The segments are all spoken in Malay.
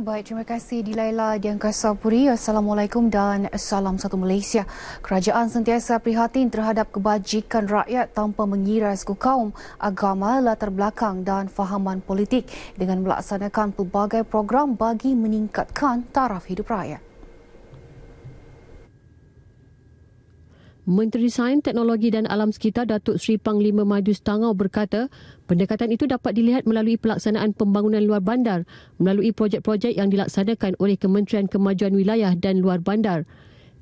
Baik, terima kasih Dilaila Diangkasa Puri. Assalamualaikum dan salam satu Malaysia. Kerajaan sentiasa prihatin terhadap kebajikan rakyat tanpa mengira suku kaum, agama, latar belakang dan fahaman politik dengan melaksanakan pelbagai program bagi meningkatkan taraf hidup rakyat. Menteri Sains, Teknologi dan Alam Sekitar Datuk Seri Panglima Maju Tangau berkata, pendekatan itu dapat dilihat melalui pelaksanaan pembangunan luar bandar melalui projek-projek yang dilaksanakan oleh Kementerian Kemajuan Wilayah dan Luar Bandar.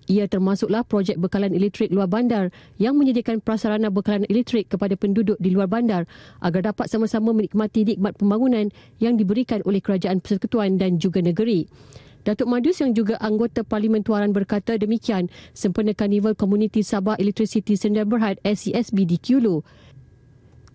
Ia termasuklah projek bekalan elektrik luar bandar yang menyediakan prasarana bekalan elektrik kepada penduduk di luar bandar agar dapat sama-sama menikmati nikmat pembangunan yang diberikan oleh kerajaan persekutuan dan juga negeri. Datuk Madus yang juga anggota Parlimen Tuaran berkata demikian sempena Karnival Komuniti Sabah Electricity Sdn Berhad SESB di Kulu.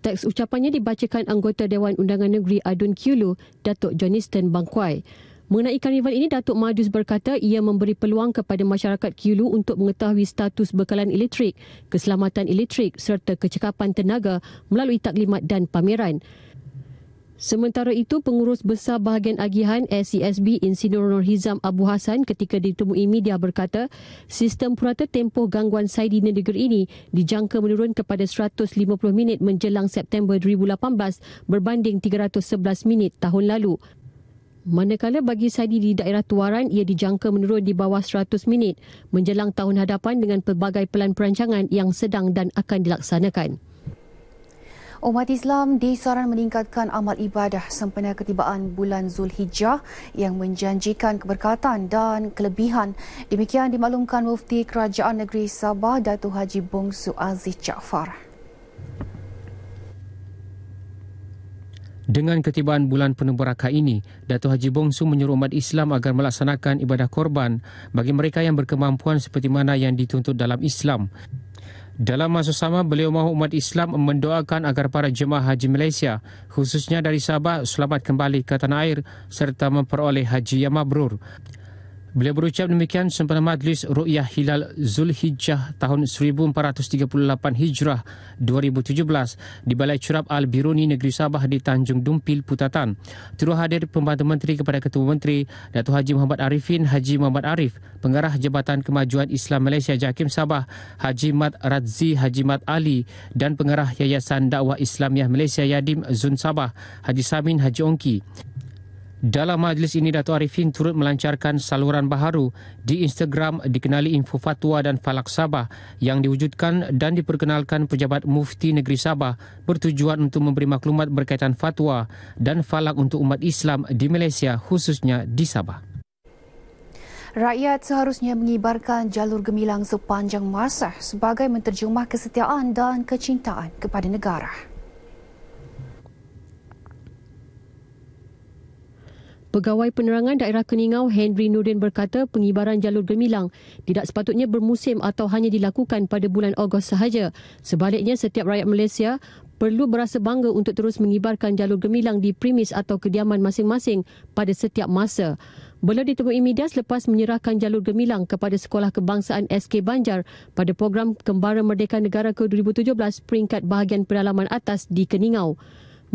Teks ucapannya dibacakan anggota Dewan Undangan Negeri Adun Kulu, Datuk Johniston Bangkuai. Mengenai karnival ini, Datuk Madus berkata ia memberi peluang kepada masyarakat Kulu untuk mengetahui status bekalan elektrik, keselamatan elektrik serta kecekapan tenaga melalui taklimat dan pameran. Sementara itu, pengurus besar bahagian agihan SCSB Insinyur Nur Hizam Abu Hassan ketika ditemui media berkata, sistem purata tempoh gangguan Saidi negeri ini dijangka menurun kepada 150 minit menjelang September 2018 berbanding 311 minit tahun lalu. Manakala bagi Saidi di daerah Tuaran, ia dijangka menurun di bawah 100 minit menjelang tahun hadapan dengan pelbagai pelan perancangan yang sedang dan akan dilaksanakan. Umat Islam disaran meningkatkan amal ibadah sempena ketibaan bulan Zulhijjah yang menjanjikan keberkatan dan kelebihan. Demikian dimaklumkan Mufti Kerajaan Negeri Sabah, Datu Haji Bongsu Aziz Jaafar. Dengan ketibaan bulan penuh berkah ini, Datuk Haji Bongsu menyuruh umat Islam agar melaksanakan ibadah korban bagi mereka yang berkemampuan seperti mana yang dituntut dalam Islam. Dalam masa sama, beliau mahu umat Islam mendoakan agar para jemaah haji Malaysia, khususnya dari Sabah, selamat kembali ke tanah air serta memperoleh haji yang mabrur. Beliau berucap demikian sempena majlis Rukyah Hilal Zulhijjah tahun 1438 Hijrah 2017 di Balai Curab Al-Biruni Negeri Sabah di Tanjung Dumpil, Putatan. Turut hadir Pembantu Menteri kepada Ketua Menteri Datuk Haji Muhammad Arifin Haji Muhammad Arif, Pengarah Jabatan Kemajuan Islam Malaysia Jakim Sabah Haji Mat Radzi Haji Mat Ali dan Pengarah Yayasan Dakwah Islamiah Malaysia Yadim Zun Sabah Haji Samin Haji Ongki. Dalam majlis ini, Dato' Arifin turut melancarkan saluran baharu di Instagram dikenali Info Fatwa dan Falak Sabah yang diwujudkan dan diperkenalkan pejabat mufti negeri Sabah bertujuan untuk memberi maklumat berkaitan fatwa dan falak untuk umat Islam di Malaysia khususnya di Sabah. Rakyat seharusnya mengibarkan jalur gemilang sepanjang masa sebagai menterjemah kesetiaan dan kecintaan kepada negara. Pegawai Penerangan Daerah Keningau Henry Nurdin berkata pengibaran jalur gemilang tidak sepatutnya bermusim atau hanya dilakukan pada bulan Ogos sahaja. Sebaliknya, setiap rakyat Malaysia perlu berasa bangga untuk terus mengibarkan jalur gemilang di premis atau kediaman masing-masing pada setiap masa. Beliau ditemui media selepas menyerahkan jalur gemilang kepada Sekolah Kebangsaan SK Banjar pada program Kembara Merdeka Negara ke-2017 peringkat bahagian pedalaman atas di Keningau.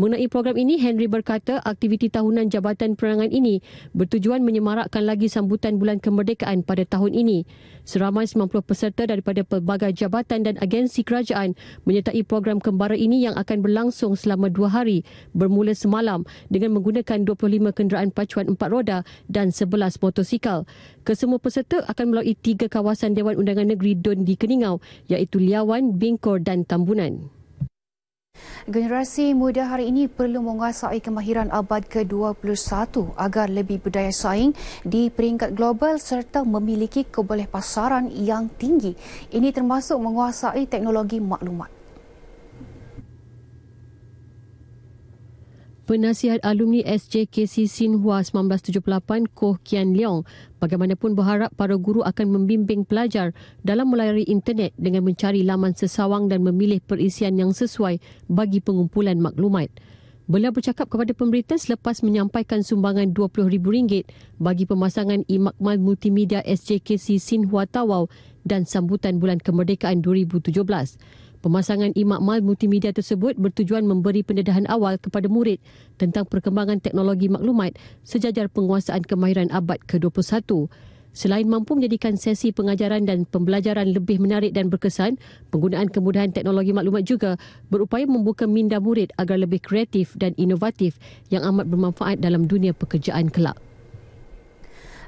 Mengenai program ini, Henry berkata aktiviti tahunan Jabatan Perangan ini bertujuan menyemarakkan lagi sambutan bulan kemerdekaan pada tahun ini. Seramai 90 peserta daripada pelbagai jabatan dan agensi kerajaan menyertai program kembara ini yang akan berlangsung selama dua hari bermula semalam dengan menggunakan 25 kenderaan pacuan empat roda dan 11 motosikal. Kesemua peserta akan melalui tiga kawasan Dewan Undangan Negeri Dun di Keningau iaitu Liawan, Bingkor dan Tambunan. Generasi muda hari ini perlu menguasai kemahiran abad ke-21 agar lebih berdaya saing di peringkat global serta memiliki kebolehpasaran yang tinggi. Ini termasuk menguasai teknologi maklumat. penasihat alumni SJKC Sinhua 1978 Koh Kian Leong bagaimanapun berharap para guru akan membimbing pelajar dalam melayari internet dengan mencari laman sesawang dan memilih perisian yang sesuai bagi pengumpulan maklumat. Beliau bercakap kepada pemberita selepas menyampaikan sumbangan RM20,000 bagi pemasangan imakmal multimedia SJKC Sinhua Tawau dan sambutan bulan kemerdekaan 2017. Pemasangan imakmal multimedia tersebut bertujuan memberi pendedahan awal kepada murid tentang perkembangan teknologi maklumat sejajar penguasaan kemahiran abad ke-21. Selain mampu menjadikan sesi pengajaran dan pembelajaran lebih menarik dan berkesan, penggunaan kemudahan teknologi maklumat juga berupaya membuka minda murid agar lebih kreatif dan inovatif yang amat bermanfaat dalam dunia pekerjaan kelak.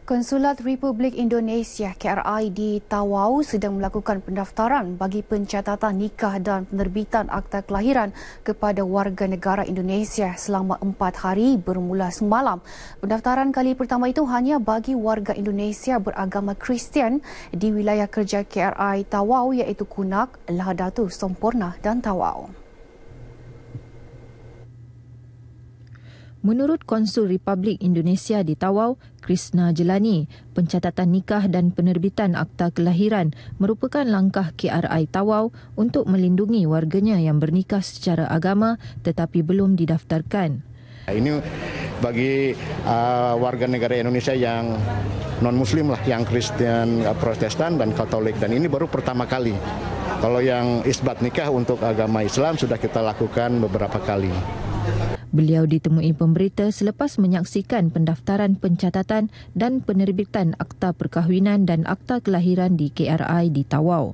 Konsulat Republik Indonesia KRI di Tawau sedang melakukan pendaftaran bagi pencatatan nikah dan penerbitan akta kelahiran kepada warga negara Indonesia selama empat hari bermula semalam. Pendaftaran kali pertama itu hanya bagi warga Indonesia beragama Kristian di wilayah kerja KRI Tawau iaitu Kunak, Lahadatu, Sompurna dan Tawau. Menurut Konsul Republik Indonesia di Tawau, Krisna Jelani, pencatatan nikah dan penerbitan akta kelahiran merupakan langkah KRI Tawau untuk melindungi warganya yang bernikah secara agama tetapi belum didaftarkan. Ini bagi uh, warga negara Indonesia yang non muslim lah yang Kristen, uh, Protestan dan Katolik dan ini baru pertama kali. Kalau yang isbat nikah untuk agama Islam sudah kita lakukan beberapa kali. Beliau ditemui pemberita selepas menyaksikan pendaftaran pencatatan dan penerbitan Akta Perkahwinan dan Akta Kelahiran di KRI di Tawau.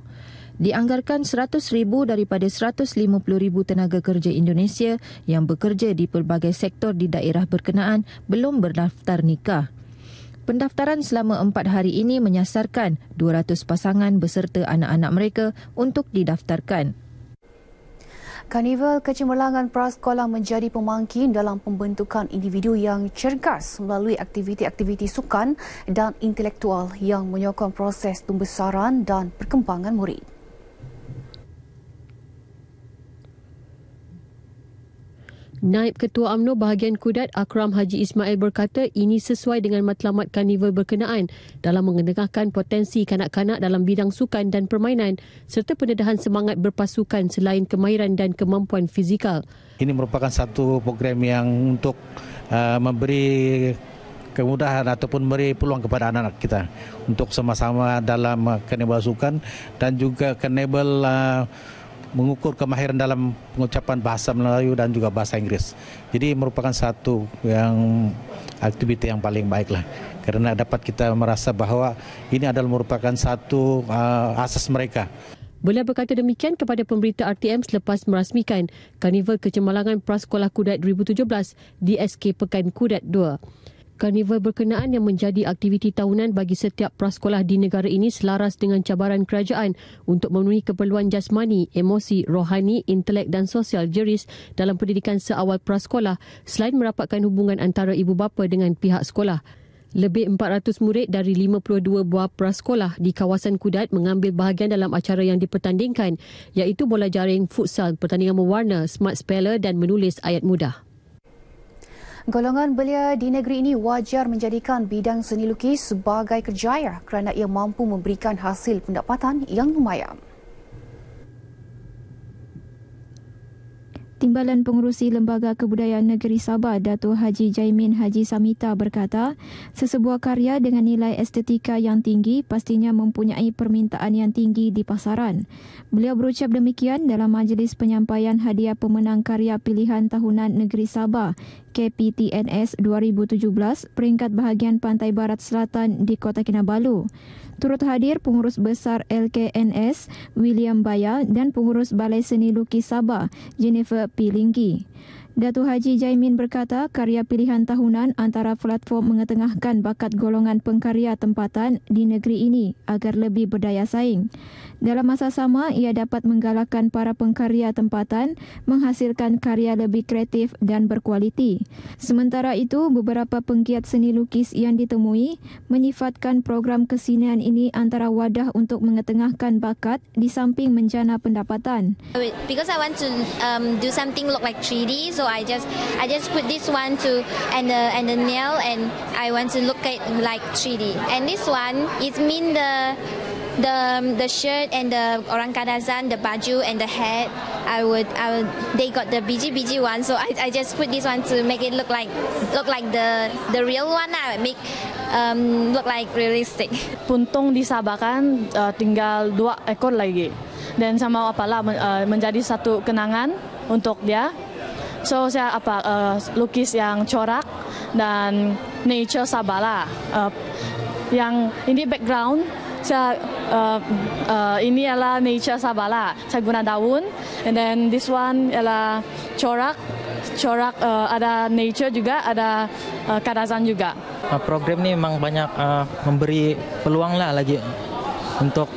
Dianggarkan 100,000 daripada 150,000 tenaga kerja Indonesia yang bekerja di pelbagai sektor di daerah berkenaan belum berdaftar nikah. Pendaftaran selama empat hari ini menyasarkan 200 pasangan beserta anak-anak mereka untuk didaftarkan. Karnival Kecemerlangan Prasekolah menjadi pemangkin dalam pembentukan individu yang cergas melalui aktiviti-aktiviti sukan dan intelektual yang menyokong proses pembesaran dan perkembangan murid. Naib Ketua Amno Bahagian Kudat Akram Haji Ismail berkata ini sesuai dengan matlamat karnival berkenaan dalam mengenengahkan potensi kanak-kanak dalam bidang sukan dan permainan serta pendedahan semangat berpasukan selain kemahiran dan kemampuan fizikal. Ini merupakan satu program yang untuk uh, memberi kemudahan ataupun beri peluang kepada anak-anak kita untuk sama-sama dalam uh, karnival sukan dan juga karnival uh, mengukur kemahiran dalam pengucapan bahasa Melayu dan juga bahasa Inggris. Jadi merupakan satu yang aktiviti yang paling baiklah, lah. Karena dapat kita merasa bahwa ini adalah merupakan satu uh, asas mereka. Beliau berkata demikian kepada pemberita RTM selepas merasmikan Karnival Kecemalangan Prasekolah Kudat 2017 di SK Pekan Kudat Karnival berkenaan yang menjadi aktiviti tahunan bagi setiap prasekolah di negara ini selaras dengan cabaran kerajaan untuk memenuhi keperluan jasmani, emosi, rohani, intelek dan sosial jeris dalam pendidikan seawal prasekolah selain merapatkan hubungan antara ibu bapa dengan pihak sekolah. Lebih 400 murid dari 52 buah prasekolah di kawasan Kudat mengambil bahagian dalam acara yang dipertandingkan iaitu bola jaring futsal, pertandingan mewarna, smart speller dan menulis ayat mudah. Golongan belia di negeri ini wajar menjadikan bidang seni lukis sebagai kerjaya kerana ia mampu memberikan hasil pendapatan yang lumayan. Timbalan Pengurusi Lembaga Kebudayaan Negeri Sabah, Datuk Haji Jaimin Haji Samita berkata, sesebuah karya dengan nilai estetika yang tinggi pastinya mempunyai permintaan yang tinggi di pasaran. Beliau berucap demikian dalam majlis penyampaian hadiah pemenang karya pilihan tahunan Negeri Sabah KPTNS 2017 peringkat bahagian Pantai Barat Selatan di Kota Kinabalu. Turut hadir pengurus besar LKNS William Baya dan pengurus Balai Seni Lukis Sabah Jennifer Pilingki. Datu Haji Jaimin berkata karya pilihan tahunan antara platform mengetengahkan bakat golongan pengkarya tempatan di negeri ini agar lebih berdaya saing. Dalam masa sama, ia dapat menggalakkan para pengkarya tempatan menghasilkan karya lebih kreatif dan berkualiti. Sementara itu, beberapa penggiat seni lukis yang ditemui menyifatkan program kesinian ini antara wadah untuk mengetengahkan bakat di samping menjana pendapatan. Because I want to um, do something look like 3D, so I just I just put this one to and the and the nail and I want to look at like 3D. And this one it mean the the um, the shirt and the orang kadazan the baju and the hat I would I would, they got the bg bg one so I, I just put this one to make it look like look like the the real one I would make um, look like realistic. Puntung di Sabakan uh, tinggal dua ekor lagi dan sama apalah men, uh, menjadi satu kenangan untuk dia So saya apa uh, lukis yang corak dan nature Sabala. Uh, eh, yang ini background saya uh, uh, ini adalah nature Sabala. Saya guna daun and then this one adalah corak corak uh, ada nature juga ada uh, kadazan juga. Uh, program ini memang banyak uh, memberi peluang lah lagi untuk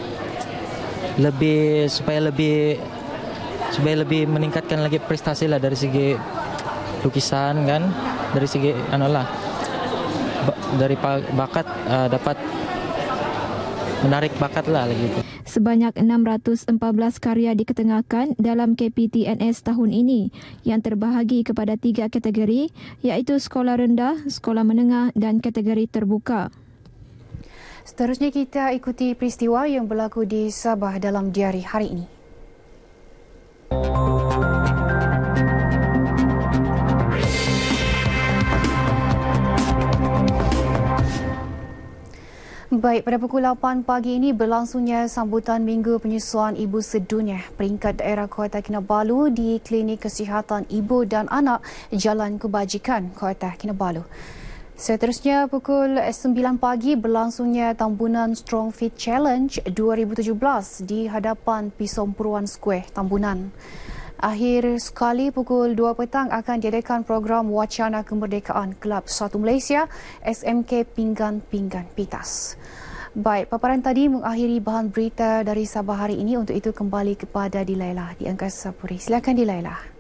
lebih supaya lebih supaya lebih meningkatkan lagi prestasi lah dari segi lukisan kan dari segi anu lah dari bakat uh, dapat menarik bakat lah lagi itu. Sebanyak 614 karya diketengahkan dalam KPTNS tahun ini yang terbahagi kepada tiga kategori iaitu sekolah rendah, sekolah menengah dan kategori terbuka. Seterusnya kita ikuti peristiwa yang berlaku di Sabah dalam diari hari ini. Baik, pada pukul 8 pagi ini berlangsungnya sambutan Minggu Penyusuan Ibu Sedunia peringkat daerah Kota Kinabalu di Klinik Kesihatan Ibu dan Anak Jalan Kebajikan Kota Kinabalu. Kinabalu. Seterusnya pukul 9 pagi berlangsungnya Tambunan Strong Fit Challenge 2017 di hadapan Pisom Puruan Square Tambunan. Akhir sekali pukul 2 petang akan diadakan program Wacana Kemerdekaan Kelab Satu Malaysia SMK Pinggan Pinggan Pitas. Baik, paparan tadi mengakhiri bahan berita dari Sabah hari ini untuk itu kembali kepada Dilailah di Angkasa Puri. Silakan Dilailah.